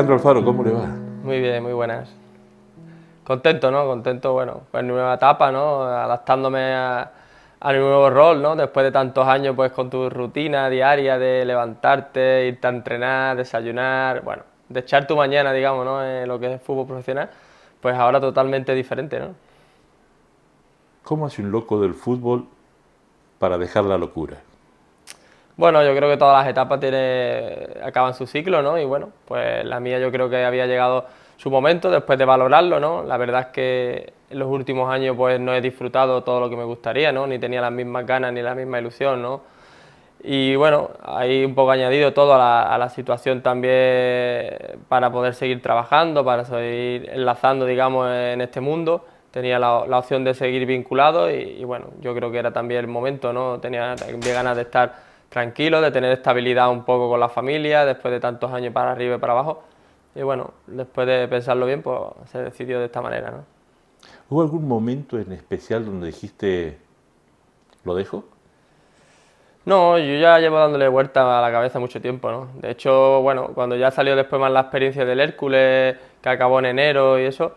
Alejandro Alfaro, ¿cómo le va? Muy bien, muy buenas. Contento, ¿no? Contento, bueno, pues nueva etapa, ¿no? Adaptándome a, a mi nuevo rol, ¿no? Después de tantos años, pues con tu rutina diaria de levantarte, irte a entrenar, desayunar, bueno, de echar tu mañana, digamos, ¿no? En lo que es fútbol profesional, pues ahora totalmente diferente, ¿no? ¿Cómo hace un loco del fútbol para dejar la locura? Bueno, yo creo que todas las etapas tiene, acaban su ciclo, ¿no? Y bueno, pues la mía yo creo que había llegado su momento después de valorarlo, ¿no? La verdad es que en los últimos años pues no he disfrutado todo lo que me gustaría, ¿no? Ni tenía las mismas ganas ni la misma ilusión, ¿no? Y bueno, ahí un poco añadido todo a la, situación también para poder seguir trabajando, para seguir enlazando, digamos, en este mundo tenía la, opción de seguir vinculado y, bueno, yo creo que era también el momento, ¿no? Tenía, tenía ganas de estar tranquilo, de tener estabilidad un poco con la familia, después de tantos años para arriba y para abajo. Y bueno, después de pensarlo bien, pues se decidió de esta manera. ¿no? ¿Hubo algún momento en especial donde dijiste, lo dejo? No, yo ya llevo dándole vuelta a la cabeza mucho tiempo, ¿no? De hecho, bueno, cuando ya salió después más la experiencia del Hércules, que acabó en enero y eso,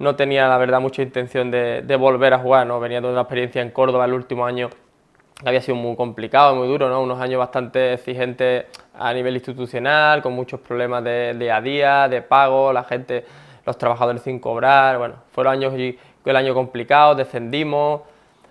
no tenía la verdad mucha intención de, volver a jugar, ¿no? Venía de una experiencia en Córdoba el último año había sido muy complicado, muy duro, ¿no? unos años bastante exigentes a nivel institucional, con muchos problemas de día a día, de pago, la gente, los trabajadores sin cobrar, bueno, fueron años el año complicado, descendimos,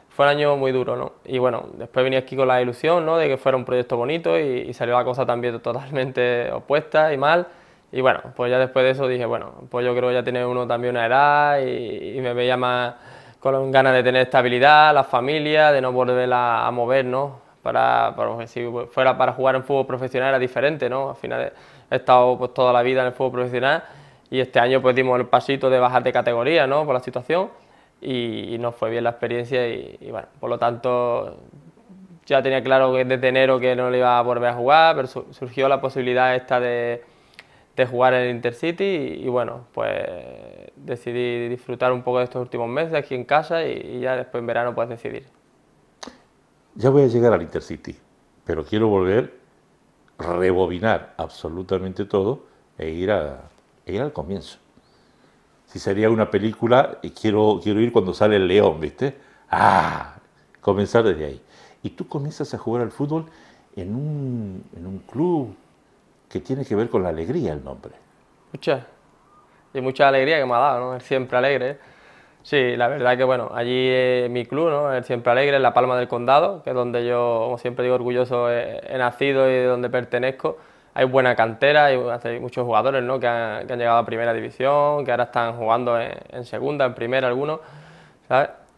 fue un año muy duro, ¿no? Y bueno, después venía aquí con la ilusión, ¿no? De que fuera un proyecto bonito y, salió la cosa también totalmente opuesta y mal. Y bueno, pues ya después de eso dije, bueno, pues yo creo que ya tiene uno también una edad y, y me veía más con ganas de tener estabilidad, la familia, de no volver a, movernos, para, pues, si fuera para jugar en fútbol profesional era diferente, ¿no? Al final he estado pues, toda la vida en el fútbol profesional y este año pues, dimos el pasito de bajar de categoría, ¿no? Por la situación y, no fue bien la experiencia y, y, bueno, por lo tanto ya tenía claro que desde enero que no le iba a volver a jugar, pero surgió la posibilidad esta de, de jugar en el Intercity y, bueno, pues decidí disfrutar un poco de estos últimos meses aquí en casa y, ya después en verano puedes decidir. Ya voy a llegar al Intercity, pero quiero volver, rebobinar absolutamente todo e ir, a, e ir al comienzo. Si sería una película, quiero, quiero ir cuando sale el león, ¿viste? ¡Ah! Comenzar desde ahí. Y tú comienzas a jugar al fútbol en un, en un club, que tiene que ver con la alegría el nombre. Mucha, y mucha alegría que me ha dado, ¿no? El siempre alegre. Sí, la verdad que bueno, allí eh, mi club, ¿no? El siempre alegre, en La Palma del Condado, que es donde yo, como siempre digo, orgulloso eh, he, nacido y de donde pertenezco. Hay buena cantera, y muchos jugadores ¿no? que, han, llegado a primera división, que ahora están jugando en, segunda, en primera algunos,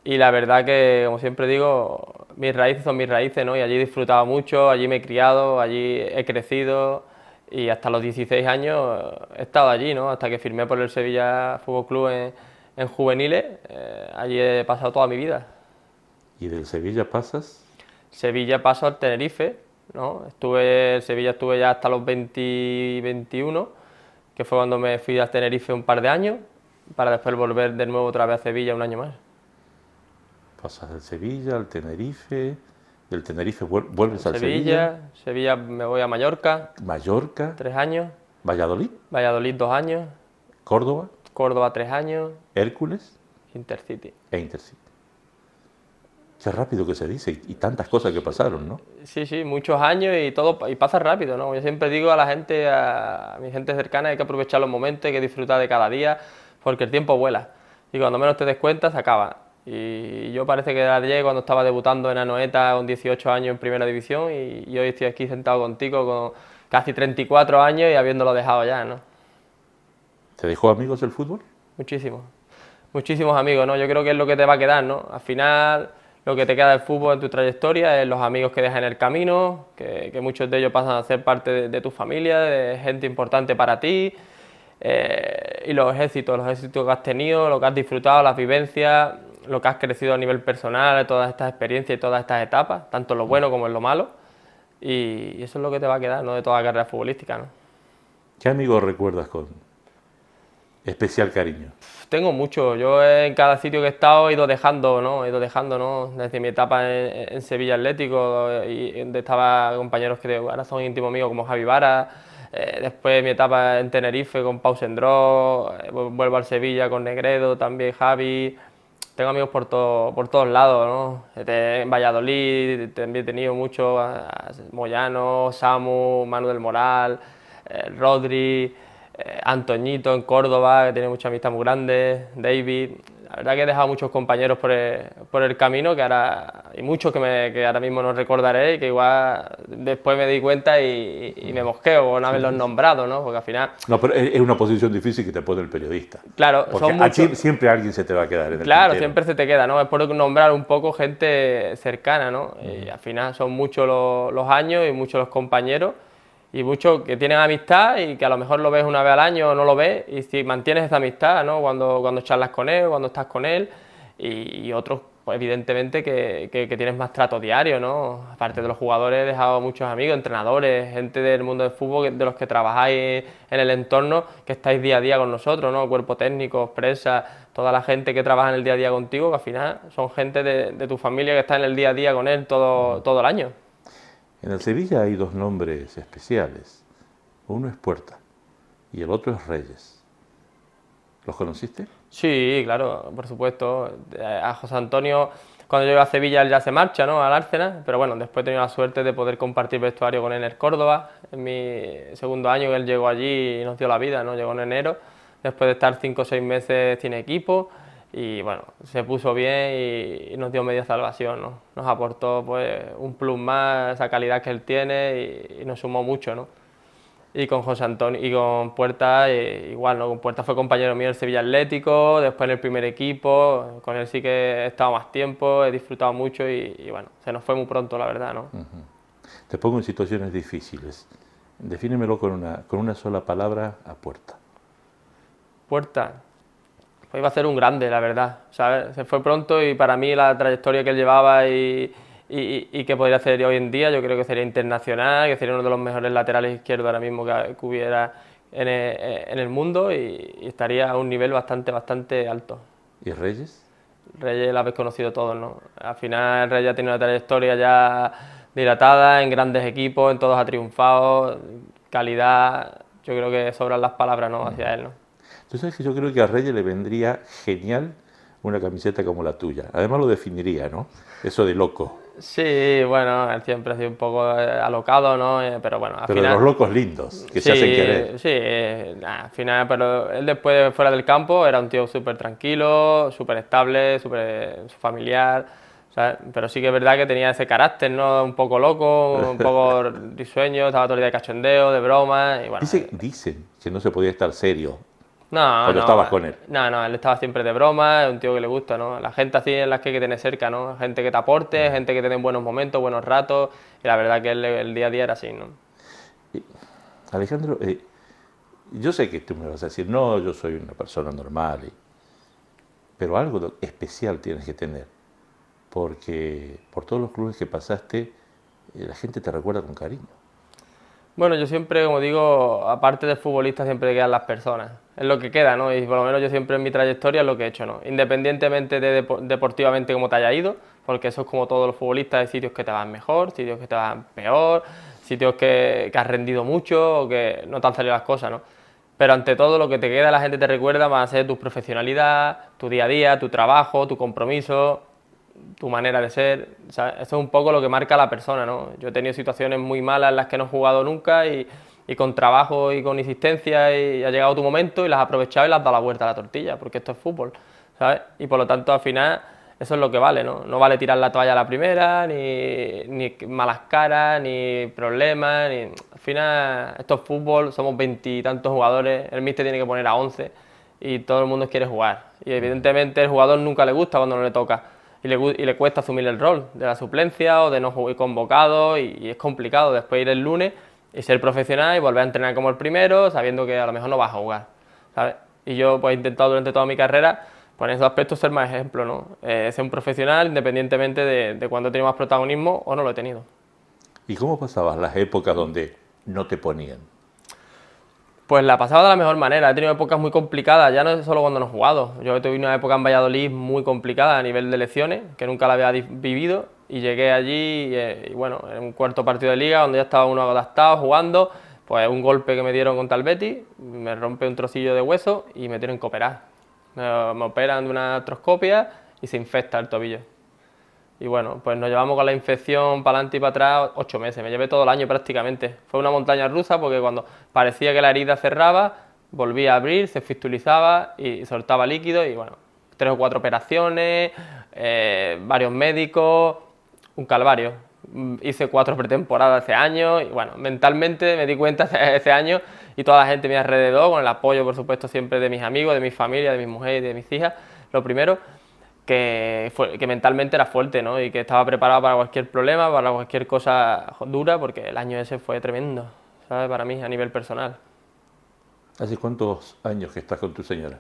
y la verdad que, como siempre digo, mis raíces son mis raíces, ¿no? Y allí he disfrutado mucho, allí me he criado, allí he crecido, y hasta los 16 años he estado allí, ¿no? hasta que firmé por el Sevilla Fútbol Club en, juveniles, eh, allí he pasado toda mi vida. ¿Y del Sevilla pasas? Sevilla paso al Tenerife, ¿no? Estuve, en Sevilla estuve ya hasta los 20, 21, que fue cuando me fui al Tenerife un par de años, para después volver de nuevo otra vez a Sevilla un año más. Pasas del Sevilla al Tenerife, del Tenerife vuelves al Sevilla, Sevilla. me voy a Mallorca. Mallorca. Tres años. Valladolid. Valladolid dos años. Córdoba. Córdoba tres años. Hércules. Intercity. E Intercity. Qué rápido que se dice y tantas cosas que pasaron, ¿no? Sí, sí, muchos años y todo y pasa rápido, ¿no? Yo siempre digo a la gente, a, mi gente cercana, hay que aprovechar los momentos, hay que disfrutar de cada día, porque el tiempo vuela. Y cuando menos te des cuenta, se acaba. Y yo parece que la llegué cuando estaba debutando en Anoeta con 18 años en primera división y, hoy estoy aquí sentado contigo con casi 34 años y habiéndolo dejado ya, ¿no? ¿Te dejó amigos el fútbol? Muchísimos, muchísimos amigos, ¿no? Yo creo que es lo que te va a quedar, ¿no? Al final lo que te queda del fútbol en tu trayectoria es los amigos que dejas en el camino, que, muchos de ellos pasan a ser parte de, tu familia, de gente importante para ti, eh, y los éxitos, los éxitos que has tenido, lo que has disfrutado, las vivencias, lo que has crecido a nivel personal, todas estas experiencias y todas estas etapas, tanto en lo bueno como en lo malo. Y eso es lo que te va a quedar ¿no? de toda la carrera futbolística. ¿Qué amigos recuerdas con especial cariño? Tengo muchos. Yo en cada sitio que he estado he ido dejando, ¿no? He ido dejando, ¿no? Desde mi etapa en, Sevilla Atlético, y donde estaba compañeros que ahora son íntimos míos como Javi Vara, eh, después mi etapa en Tenerife con Pau Sendró, eh, vuelvo al Sevilla con Negredo, también Javi, tengo amigos por, por todos lados, ¿no? Este, en Valladolid este, también he tenido muchos, Moyano, Samu, Manuel del Moral, eh, Rodri, eh, Antoñito en Córdoba, que tiene mucha amistad muy grande, David, la verdad que he dejado muchos compañeros por el, por el camino, que ahora y muchos que, me, que, ahora mismo no recordaré y que igual después me di cuenta y, me mosqueo o no haberlos nombrado, ¿no? Porque al final... No, pero es una posición difícil que te pone el periodista. Claro, siempre alguien se te va a quedar. En el claro, siempre se te queda, ¿no? Es por nombrar un poco gente cercana, ¿no? Mm. Y al final son muchos los, los años y muchos los compañeros y muchos que tienen amistad y que a lo mejor lo ves una vez al año o no lo ves, y si mantienes esa amistad, ¿no? Cuando, cuando charlas con él, cuando estás con él, y, otros, pues, evidentemente, que, que, tienes más trato diario, ¿no? Aparte de los jugadores, he dejado muchos amigos, entrenadores, gente del mundo del fútbol, de los que trabajáis en el entorno, que estáis día a día con nosotros, ¿no? Cuerpo técnico, prensa, toda la gente que trabaja en el día a día contigo, que al final son gente de, de tu familia que está en el día a día con él todo, todo el año. En el Sevilla hay dos nombres especiales. Uno es Puerta y el otro es Reyes. ¿Los conociste? Sí, claro, por supuesto. A José Antonio, cuando llegó a Sevilla, él ya se marcha, ¿no? Al Arsenal, pero bueno, después he tenido la suerte de poder compartir vestuario con él en Córdoba. En mi segundo año él llegó allí y nos dio la vida, ¿no? Llegó en enero. Después de estar cinco o seis meses sin equipo, y bueno, se puso bien y, nos dio media salvación, ¿no? Nos aportó pues un plus más, esa calidad que él tiene y, nos sumó mucho, ¿no? Y con José Antonio y con Puerta, eh, igual, ¿no? Con Puerta fue compañero mío el Sevilla Atlético, después en el primer equipo, con él sí que he estado más tiempo, he disfrutado mucho y, bueno, se nos fue muy pronto, la verdad, ¿no? Te pongo en situaciones difíciles. Defínemelo con una, con una sola palabra a Puerta. Puerta, pues iba a ser un grande, la verdad. Se fue pronto y para mí la trayectoria que él llevaba y, que podría hacer hoy en día, yo creo que sería internacional, que sería uno de los mejores laterales izquierdos ahora mismo que, hubiera e, e, en el, mundo y, estaría a un nivel bastante, bastante alto. ¿Y Reyes? Reyes la habéis conocido todos, ¿no? Al final Reyes ha tenido una trayectoria ya dilatada, en grandes equipos, en todos ha triunfado, calidad, yo creo que sobran las palabras ¿no? hacia mm. él, ¿no? que yo creo que a Reyes le vendría genial una camiseta como la tuya. Además lo definiría, ¿no? Eso de loco. Sí, bueno, él siempre ha sido un poco eh, alocado, ¿no? Eh, pero bueno, al final... de los locos lindos, que sí, se hacen querer. Sí, eh, al final, pero él después fuera del campo era un tío súper tranquilo, súper estable, súper familiar. Pero sí que es verdad que tenía ese carácter, ¿no? Un poco loco, un poco risueño, estaba todo el día de cachondeo, de broma. Y dicen, dicen que no se podía estar serio no, no. estabas con él? No, no, él estaba siempre de broma, es un tío que le gusta, ¿no? La gente así es la que hay que tener cerca, ¿no? Gente que te aporte, mm. gente que te den buenos momentos, buenos ratos, y la verdad que él, el día a día era así, ¿no? Alejandro, eh, yo sé que tú me vas a decir, no, yo soy una persona normal, pero algo especial tienes que tener, porque por todos los clubes que pasaste, eh, la gente te recuerda con cariño. Bueno, yo siempre, como digo, aparte del futbolista, siempre quedan las personas es lo que queda, ¿no? Y por lo menos yo siempre en mi trayectoria es lo que he hecho, ¿no? Independientemente de deportivamente cómo te haya ido, porque eso es como todos los futbolistas, hay sitios que te van mejor, sitios que te van peor, sitios que, has rendido mucho o que no te han salido las cosas, ¿no? Pero ante todo lo que te queda, la gente te recuerda, va a ser tu profesionalidad, tu día a día, tu trabajo, tu compromiso, tu manera de ser. eso es un poco lo que marca a la persona, ¿no? Yo he tenido situaciones muy malas en las que no he jugado nunca y y con trabajo y con insistencia y ha llegado tu momento y las has aprovechado y las has dado la vuelta a la tortilla, porque esto es fútbol, ¿sabes? Y por lo tanto al final eso es lo que vale, ¿no? No vale tirar la toalla a la primera, ni, ni malas caras, ni problemas, ni... al final esto es fútbol, somos veintitantos jugadores, el míster tiene que poner a once y todo el mundo quiere jugar. Y evidentemente el jugador nunca le gusta cuando no le toca. Y le, y le, cuesta asumir el rol de la suplencia o de no jugar convocado y, es complicado. Después ir el lunes y ser profesional y volver a entrenar como el primero, sabiendo que a lo mejor no vas a jugar. Y yo pues, he intentado durante toda mi carrera, pues, en esos aspectos, ser más ejemplo, ¿no? Eh, ser un profesional independientemente de, de cuando he tenido más protagonismo o no lo he tenido. ¿Y cómo pasabas las épocas donde no te ponían? Pues la pasaba de la mejor manera. He tenido épocas muy complicadas, ya no es solo cuando no he jugado. Yo tuve una época en Valladolid muy complicada a nivel de lecciones, que nunca la había vivido y llegué allí eh, y, bueno, en un cuarto partido de liga donde ya estaba uno adaptado jugando, pues un golpe que me dieron contra el Betis, me rompe un trocillo de hueso y me tienen que operar. Me, operan de una artroscopia y se infecta el tobillo. Y bueno, pues nos llevamos con la infección para adelante y para atrás ocho meses, me llevé todo el año prácticamente. Fue una montaña rusa porque cuando parecía que la herida cerraba, volvía a abrir, se fistulizaba y soltaba líquido y bueno, tres o cuatro operaciones, eh, varios médicos, un calvario. Hice cuatro pretemporadas ese año y bueno, mentalmente me di cuenta ese año y toda la gente me mi alrededor, con el apoyo por supuesto siempre de mis amigos, de mi familia, de mis mujeres y de mis hijas, lo primero, que, fue, que mentalmente era fuerte ¿no? y que estaba preparado para cualquier problema, para cualquier cosa dura, porque el año ese fue tremendo, ¿sabes? Para mí a nivel personal. ¿Hace cuántos años que estás con tu señora?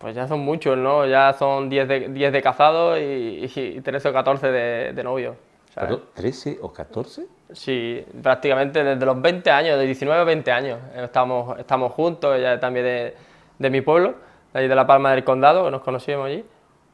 Pues ya son muchos, ¿no? Ya son 10 de, 10 de casados y, 13 o 14 de, novios. ¿13 o 14? Sí, prácticamente desde los 20 años, de 19 a 20 años. Eh, estamos, estamos juntos, ella también de, mi pueblo, de, de La Palma del Condado, que nos conocimos allí.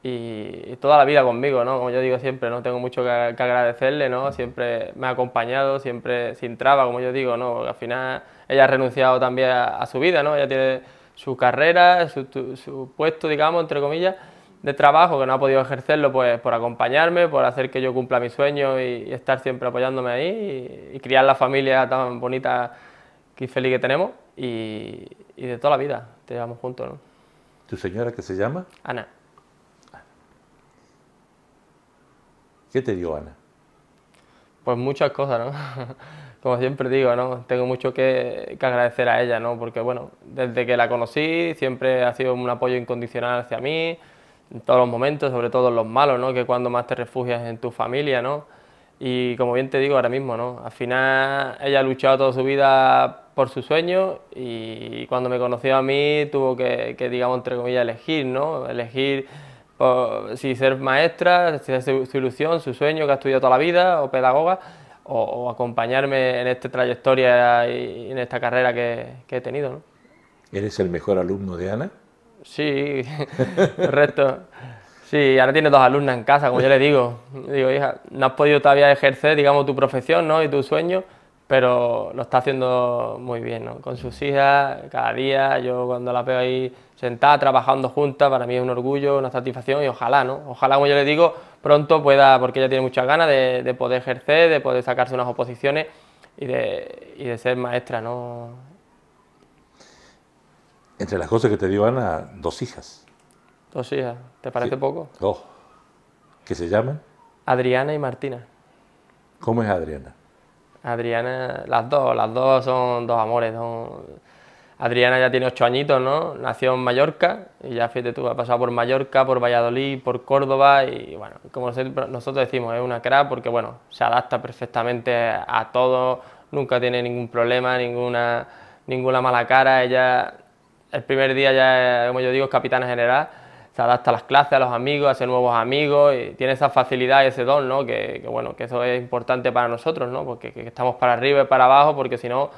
Y, toda la vida conmigo, ¿no? Como yo digo siempre, no tengo mucho que, agradecerle, ¿no? Siempre me ha acompañado, siempre sin traba, como yo digo, ¿no? al final ella ha renunciado también a, a su vida, ¿no? Ella tiene su carrera, su, puesto, digamos, entre comillas, de trabajo, que no ha podido ejercerlo, pues por acompañarme, por hacer que yo cumpla mis sueños y, estar siempre apoyándome ahí y, criar la familia tan bonita y feliz que tenemos y, y de toda la vida, te llevamos juntos. ¿no? ¿Tu señora qué se llama? Ana. ¿Qué te dio Ana? pues muchas cosas, ¿no? Como siempre digo, ¿no? Tengo mucho que, agradecer a ella, ¿no? Porque, bueno, desde que la conocí siempre ha sido un apoyo incondicional hacia mí, en todos los momentos, sobre todo en los malos, ¿no? Que cuando más te refugias en tu familia, ¿no? Y como bien te digo ahora mismo, ¿no? Al final ella ha luchado toda su vida por su sueño y cuando me conoció a mí tuvo que, que digamos, entre comillas, elegir, ¿no? Elegir si ser maestra, si es su, ilusión, su sueño que ha estudiado toda la vida, o pedagoga, o, acompañarme en esta trayectoria y en esta carrera que, he tenido. ¿no? ¿Eres el mejor alumno de Ana? Sí, correcto. Sí, ahora tiene dos alumnas en casa, como yo le digo. Digo, hija, no has podido todavía ejercer, digamos, tu profesión, ¿no? Y tu sueño, pero lo está haciendo muy bien, ¿no? con sus hijas, cada día, yo cuando la veo ahí sentada, trabajando juntas, para mí es un orgullo, una satisfacción y ojalá, ¿no? Ojalá, como yo le digo, pronto pueda, porque ella tiene muchas ganas de, poder ejercer, de poder sacarse unas oposiciones y de, de ser maestra, ¿no? Entre las cosas que te dio Ana, dos hijas. Dos hijas, ¿te parece poco? Dos. Oh. ¿Qué se llaman? Adriana y Martina. ¿Cómo es Adriana? Adriana, las dos, las dos son dos amores. Adriana ya tiene ocho añitos, ¿no? Nació en Mallorca y ya fíjate tú, ha pasado por Mallorca, por Valladolid, por Córdoba y bueno, como nosotros decimos, es una cara porque bueno, se adapta perfectamente a todo, nunca tiene ningún problema, ninguna, ninguna mala cara, ella el primer día ya, como yo digo, es capitana general se adapta a las clases, a los amigos, hace nuevos amigos, y tiene esa facilidad y ese don, ¿no? Que, bueno, que eso es importante para nosotros, ¿no? Porque que estamos para arriba y para abajo, porque si no,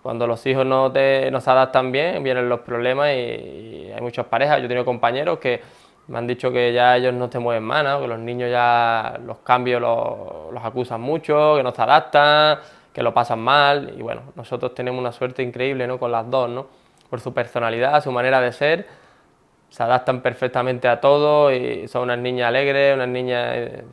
cuando los hijos no, te, se adaptan bien, vienen los problemas y, hay muchas parejas. Yo he tenido compañeros que me han dicho que ya ellos no te mueven más, Que los niños ya los cambios los, acusan mucho, que no se adaptan, que lo pasan mal. Y bueno, nosotros tenemos una suerte increíble, ¿no? Con las dos, ¿no? Por su personalidad, su manera de ser se adaptan perfectamente a todo y son unas niñas alegres, unas niñas eh,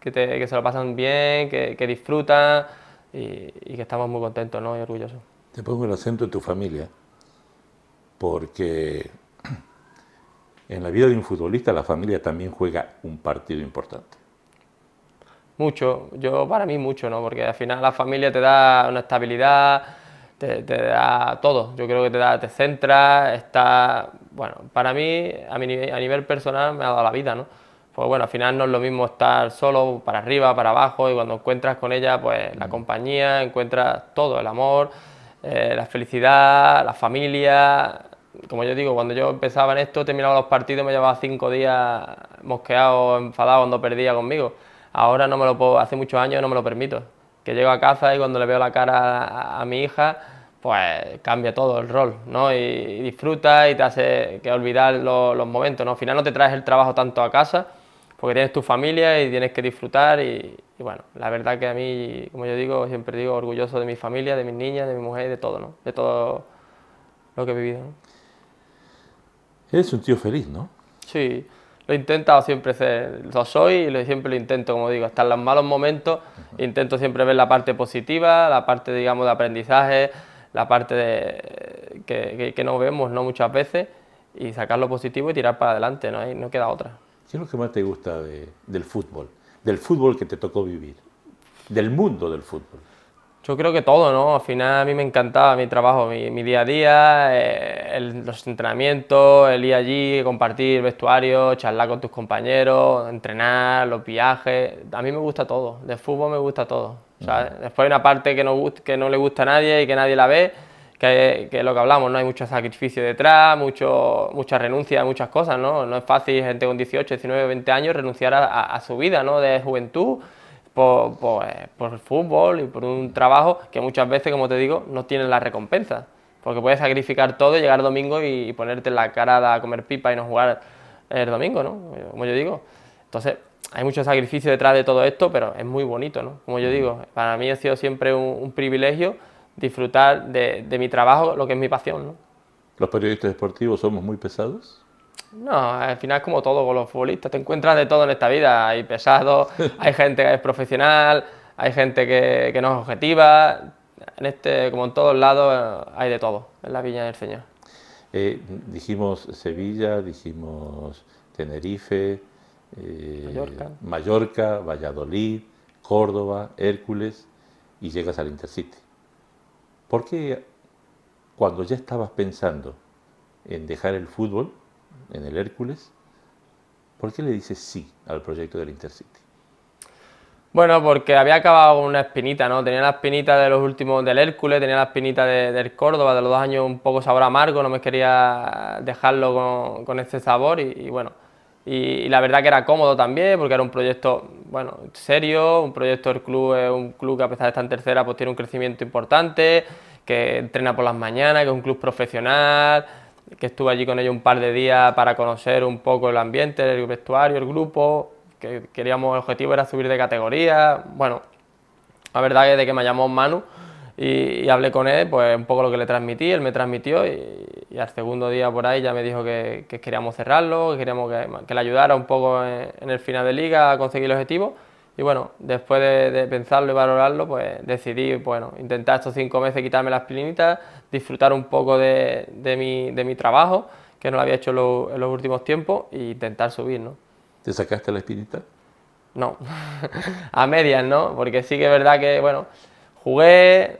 que, se lo pasan bien, que, disfrutan y, que estamos muy contentos ¿no? y orgullosos. Te pongo el acento de tu familia, porque en la vida de un futbolista la familia también juega un partido importante. Mucho, yo para mí mucho, ¿no? porque al final la familia te da una estabilidad, te, da todo. Yo creo que te da, te centra, está, bueno, para mí, a, mi nivel, a nivel personal me ha dado la vida, ¿no? Pues bueno, al final no es lo mismo estar solo, para arriba, para abajo, y cuando encuentras con ella, pues la mm. compañía, encuentras todo, el amor, eh, la felicidad, la familia. Como yo digo, cuando yo empezaba en esto, terminaba los partidos, me llevaba cinco días mosqueado, enfadado, cuando perdía conmigo. Ahora no me lo puedo, hace muchos años no me lo permito que llego a casa y cuando le veo la cara a, mi hija, pues cambia todo el rol, ¿no? Y, disfruta y te hace que olvidar los momentos, ¿no? Al final no te traes el trabajo tanto a casa, porque tienes tu familia y tienes que disfrutar y, bueno, la verdad que a mí, como yo digo, siempre digo, orgulloso de mi familia, de mis niñas, de mi mujer, de todo, ¿no? De todo lo que he vivido, ¿no? Eres un tío feliz, ¿no? Sí lo he intentado siempre ser, lo soy y siempre lo intento, como digo, hasta en los malos momentos intento siempre ver la parte positiva, la parte, digamos, de aprendizaje, la parte que, que, no vemos no muchas veces y sacar lo positivo y tirar para adelante, no, no queda otra. ¿Qué es lo que más te gusta del fútbol? Del fútbol que te tocó vivir, del mundo del fútbol. Yo creo que todo, ¿no? Al final a mí me encantaba mi trabajo, mi, día a día, eh, los entrenamientos, el ir allí, compartir vestuario, charlar con tus compañeros, entrenar, los viajes. A mí me gusta todo, de fútbol me gusta todo. O sea, después hay una parte que no, que no le gusta a nadie y que nadie la ve, que, que, lo que hablamos, ¿no? Hay mucho sacrificio detrás, mucho, mucha renuncia muchas cosas, ¿no? No es fácil gente con 18, 19, 20 años renunciar a, a su vida, ¿no? De juventud eh, por, el fútbol y por un trabajo que muchas veces, como te digo, no tienen la recompensa. Porque puedes sacrificar todo, llegar domingo y, ponerte la cara a comer pipa y no jugar el domingo, ¿no? Eh, como yo digo. Entonces, hay mucho sacrificio detrás de todo esto, pero es muy bonito, ¿no? Como yo mm. digo, para mí ha sido siempre un, privilegio disfrutar de, de mi trabajo, lo que es mi pasión, ¿no? ¿Los periodistas deportivos somos muy pesados? No, al final es como todo con los futbolistas, te encuentras de todo en esta vida, hay pesado hay gente que es profesional, hay gente que, no es objetiva, en este, como en todos lados hay de todo en la Viña del Señor. Eh, dijimos Sevilla, dijimos Tenerife, eh, Mallorca. Mallorca, Valladolid, Córdoba, Hércules y llegas al Intercity. ¿Por qué cuando ya estabas pensando en dejar el fútbol, en el Hércules, ¿por qué le dices sí al proyecto del Intercity? Bueno, porque había acabado con una espinita, ¿no? Tenía la espinita de los últimos del Hércules, tenía la espinita del Córdoba, de los dos años un poco sabor amargo, no me quería dejarlo con, con este sabor y, bueno. Y, la verdad que era cómodo también, porque era un proyecto, bueno, serio, un proyecto del club, es un club que a pesar de estar en tercera, pues tiene un crecimiento importante, que entrena por las mañanas, que es un club profesional, que estuve allí con ellos un par de días para conocer un poco el ambiente, el vestuario, el grupo, que queríamos, el objetivo era subir de categoría, bueno, la verdad es de que me llamó Manu y, hablé con él, pues un poco lo que le transmití, él me transmitió y, al segundo día por ahí ya me dijo que, queríamos cerrarlo, que queríamos que, que, le ayudara un poco en el final de liga a conseguir el objetivo y bueno, después de, pensarlo y valorarlo, pues decidí, bueno, intentar estos cinco meses quitarme las pilinitas disfrutar un poco de, mi, trabajo, que no lo había hecho en los últimos tiempos, e intentar subir, ¿no? ¿Te sacaste la espinita? No, a medias, ¿no? Porque sí que es verdad que, bueno, jugué,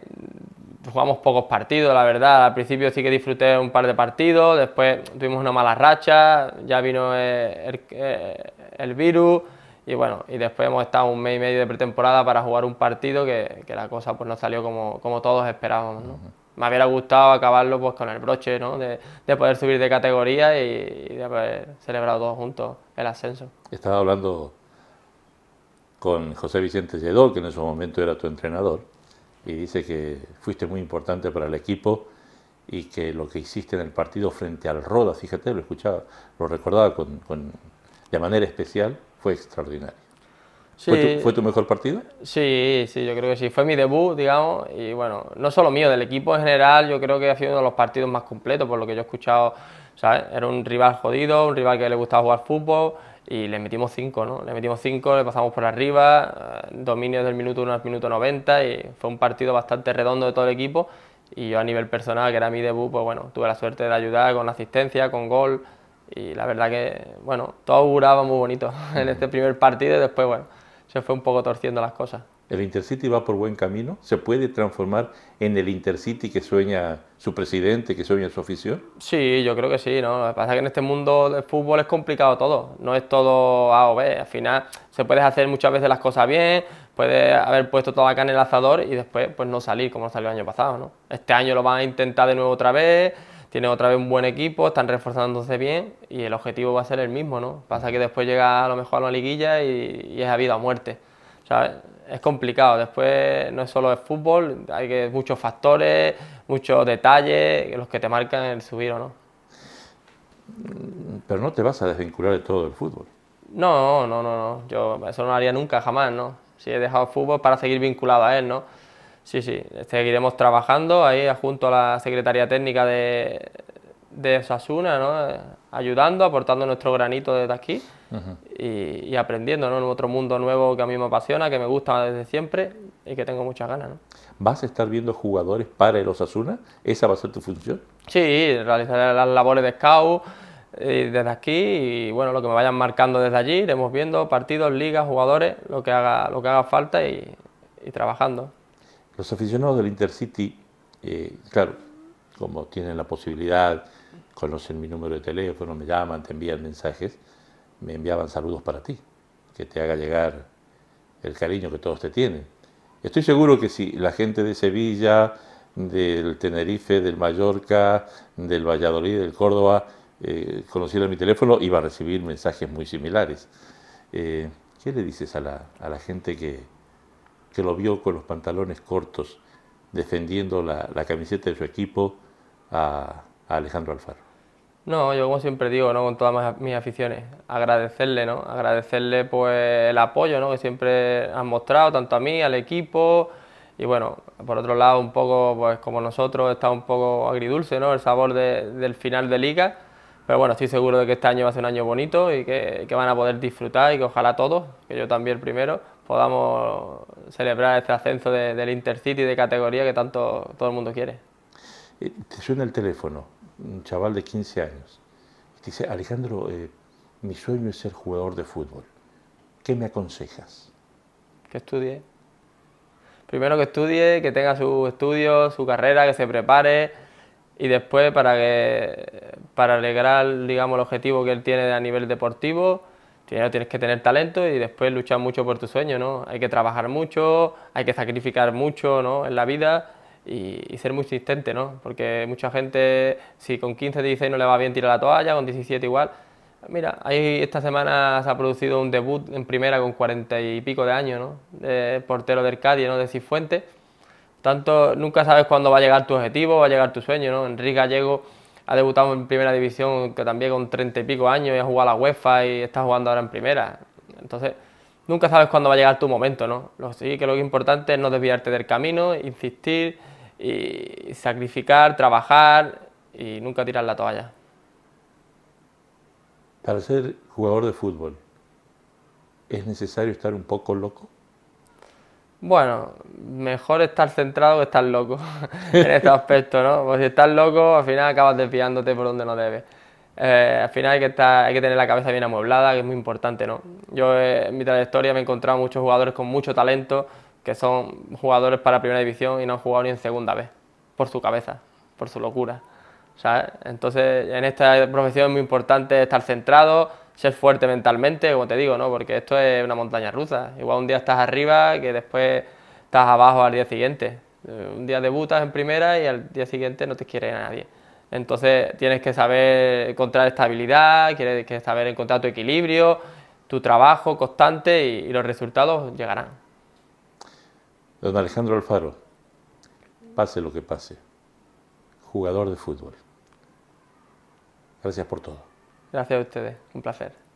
jugamos pocos partidos, la verdad. Al principio sí que disfruté un par de partidos, después tuvimos una mala racha, ya vino eh, eh, el virus y bueno, y después hemos estado un mes y medio de pretemporada para jugar un partido que, la cosa pues no salió como, como todos esperábamos. ¿no? Me hubiera gustado acabarlo pues con el broche, ¿no? de, de poder subir de categoría y, de haber celebrado todos juntos el ascenso. Estaba hablando con José Vicente Lledó, que en ese momento era tu entrenador, y dice que fuiste muy importante para el equipo y que lo que hiciste en el partido frente al Roda, fíjate, lo escuchaba, lo recordaba con, con de manera especial, fue extraordinario. ¿Fue, tu, mejor partido? Sí, sí, yo creo que sí. Fue mi debut, digamos, y bueno, no solo mío, del equipo en general, yo creo que ha sido uno de los partidos más completos, por lo que yo he escuchado, ¿sabes? Era un rival jodido, un rival que le gustaba jugar fútbol, y le metimos cinco, ¿no? Le metimos cinco, le pasamos por arriba, eh, dominio del minuto 1 al minuto 90 y fue un partido bastante redondo de todo el equipo y yo a nivel personal, que era mi debut, pues bueno, tuve la suerte de ayudar con asistencia, con gol, y la verdad que, bueno, todo auguraba muy bonito en este primer partido y después, bueno, se fue un poco torciendo las cosas. ¿El Intercity va por buen camino? ¿Se puede transformar en el Intercity que sueña su presidente, que sueña su afición? Sí, yo creo que sí, ¿no? Lo que pasa es que en este mundo del fútbol es complicado todo, no es todo A o B, al final se puedes hacer muchas veces las cosas bien, puedes haber puesto toda la en el asador y después pues no salir como salió el año pasado, ¿no? Este año lo van a intentar de nuevo otra vez tiene otra vez un buen equipo, están reforzándose bien y el objetivo va a ser el mismo, ¿no? Pasa que después llega a lo mejor a la liguilla y, es a vida o muerte, Es complicado, después no es solo el fútbol, hay muchos factores, muchos detalles, los que te marcan el subir o no. Mm, pero no te vas a desvincular de todo el fútbol. No, no, no, no, yo eso no lo haría nunca, jamás, ¿no? Si he dejado el fútbol para seguir vinculado a él, ¿no? Sí, sí, seguiremos trabajando ahí junto a la Secretaría Técnica de, de Osasuna, eh, ayudando, aportando nuestro granito desde aquí y, aprendiendo en otro mundo nuevo que a mí me apasiona, que me gusta desde siempre y que tengo muchas ganas. ¿Vas a estar viendo jugadores para el Osasuna? ¿Esa va a ser tu función? Sí, realizaré las labores de scout y eh, desde aquí y bueno, lo que me vayan marcando desde allí, iremos viendo partidos, ligas, jugadores, lo que haga, lo que haga falta y trabajando. Los aficionados del Intercity, eh, claro, como tienen la posibilidad, conocen mi número de teléfono, me llaman, te envían mensajes, me enviaban saludos para ti, que te haga llegar el cariño que todos te tienen. Estoy seguro que si la gente de Sevilla, del Tenerife, del Mallorca, del Valladolid, del Córdoba, eh, conociera mi teléfono, iba a recibir mensajes muy similares. Eh, ¿Qué le dices a la, a la gente que, que lo vio con los pantalones cortos defendiendo la, camiseta de su equipo a, Alejandro Alfaro? No, yo como siempre digo, ¿no? con todas mis aficiones, agradecerle, ¿no? agradecerle pues el apoyo ¿no? que siempre han mostrado, tanto a mí, al equipo, y bueno, por otro lado, un poco, pues como nosotros, está un poco agridulce, ¿no? El sabor del final de liga. Pero bueno, estoy seguro de que este año va a ser un año bonito y que, que van a poder disfrutar y que ojalá todos, que yo también primero, podamos celebrar este ascenso del Intercity de categoría que tanto todo el mundo quiere. Eh, te suena el teléfono, un chaval de 15 años, te dice, Alejandro, eh, mi sueño es ser jugador de fútbol. ¿Qué me aconsejas? Que estudie. Primero que estudie, que tenga su estudio, su carrera, que se prepare y después para que para alegrar digamos el objetivo que él tiene a nivel deportivo Primero tienes que tener talento y después luchar mucho por tu sueño, ¿no? Hay que trabajar mucho, hay que sacrificar mucho, En la vida y, ser muy insistente, Porque mucha gente, si con 15, 16 no le va bien tirar la toalla, con 17 igual. Mira, ahí esta semana se ha producido un debut en primera con 40 y pico de años, ¿no? De portero del Cádiz, ¿no? De Cifuentes. Tanto, nunca sabes cuándo va a llegar tu objetivo, va a llegar tu sueño, ¿no? Enrique Gallego ha debutado en primera división que también con treinta y pico años y ha jugado a la UEFA y está jugando ahora en primera. Entonces, nunca sabes cuándo va a llegar tu momento, ¿no? Lo, sí que lo importante es no desviarte del camino, insistir y sacrificar, trabajar y nunca tirar la toalla. Para ser jugador de fútbol, ¿es necesario estar un poco loco? Bueno, mejor estar centrado que estar loco en este aspecto, ¿no? Porque si estás loco, al final acabas desviándote por donde no debes. Eh, al final hay que, hay que tener la cabeza bien amueblada, que es muy importante, ¿no? Yo eh, en mi trayectoria me he encontrado muchos jugadores con mucho talento, que son jugadores para primera división y no han jugado ni en segunda vez, por su cabeza, por su locura. Entonces, en esta profesión es muy importante estar centrado, ser fuerte mentalmente, como te digo, ¿no? Porque esto es una montaña rusa. Igual un día estás arriba que después estás abajo al día siguiente. Eh, un día debutas en primera y al día siguiente no te quiere nadie. Entonces tienes que saber encontrar estabilidad, tienes que saber encontrar tu equilibrio, tu trabajo constante y los resultados llegarán. Don Alejandro Alfaro, pase lo que pase, jugador de fútbol. Gracias por todo. Gracias a ustedes, un placer.